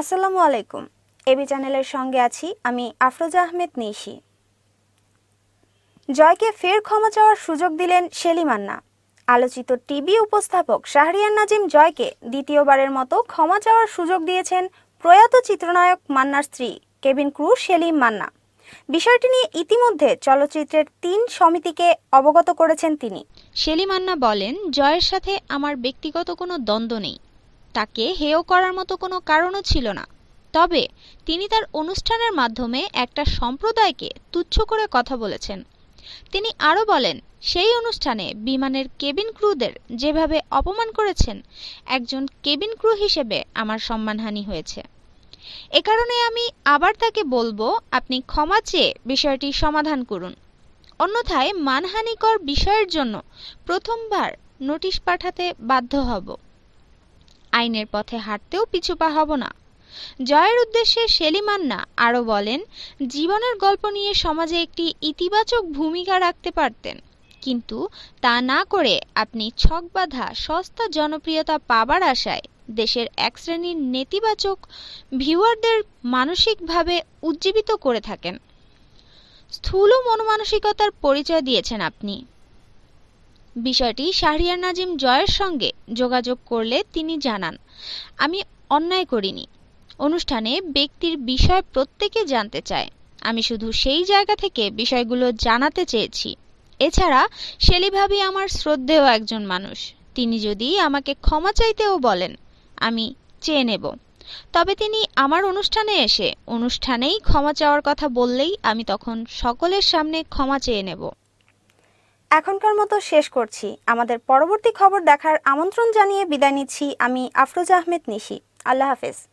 আসসালামু আলাইকুম এবি চ্যানেলের সঙ্গে আছি আমি আফরোজা আহমেদ নিশি জয়কে ফের ক্ষমা চাওয়ার সুযোগ দিলেন সেলিমান্না আলোচিত টিভি উপস্থাপক শাহরিয়ার নাজিম জয়কে দ্বিতীয়বারের মতো ক্ষমা চাওয়ার সুযোগ দিয়েছেন প্রয়াত চিত্রনায়ক মান্নার স্ত্রী কেভিন ক্রু সেলিম মান্না বিষয়টি নিয়ে ইতিমধ্যে চলচ্চিত্রের তিন সমিতিকে অবগত করেছেন তিনি সেলিমান্না বলেন জয়ের সাথে আমার ব্যক্তিগত কোনো দ্বন্দ্ব নেই তাকে হেয় করার মতো কোনো কারণও ছিল না তবে তিনি তার অনুষ্ঠানের মাধ্যমে একটা সম্প্রদায়কে তুচ্ছ করে কথা বলেছেন তিনি আরও বলেন সেই অনুষ্ঠানে বিমানের কেবিন ক্রুদের যেভাবে অপমান করেছেন একজন কেবিন ক্রু হিসেবে আমার সম্মানহানি হয়েছে এ কারণে আমি আবার তাকে বলবো আপনি ক্ষমা চেয়ে বিষয়টি সমাধান করুন অন্যথায় মানহানিকর বিষয়ের জন্য প্রথমবার নোটিশ পাঠাতে বাধ্য হব আইনের পথে হাঁটতেও পিছুপা হব না জয়ের উদ্দেশ্যে সেলিমান্না আরও বলেন জীবনের গল্প নিয়ে সমাজে একটি ইতিবাচক ভূমিকা রাখতে পারতেন কিন্তু তা না করে আপনি ছক বাঁধা সস্তা জনপ্রিয়তা পাবার আশায় দেশের এক শ্রেণীর নেতিবাচক ভিউয়ারদের মানসিকভাবে উজ্জীবিত করে থাকেন স্থূল মনোমানসিকতার পরিচয় দিয়েছেন আপনি বিষয়টি শাহরিয়ার নাজিম জয়ের সঙ্গে যোগাযোগ করলে তিনি জানান আমি অন্যায় করিনি অনুষ্ঠানে ব্যক্তির বিষয় প্রত্যেকে জানতে চায় আমি শুধু সেই জায়গা থেকে বিষয়গুলো জানাতে চেয়েছি এছাড়া শেলিভাবি আমার শ্রদ্ধেয় একজন মানুষ তিনি যদি আমাকে ক্ষমা চাইতেও বলেন আমি চেয়ে নেব তবে তিনি আমার অনুষ্ঠানে এসে অনুষ্ঠানেই ক্ষমা চাওয়ার কথা বললেই আমি তখন সকলের সামনে ক্ষমা চেয়ে নেব এখনকার মতো শেষ করছি আমাদের পরবর্তী খবর দেখার আমন্ত্রণ জানিয়ে বিদায় নিচ্ছি আমি আফরোজা আহমেদ নিশি আল্লাহ হাফেজ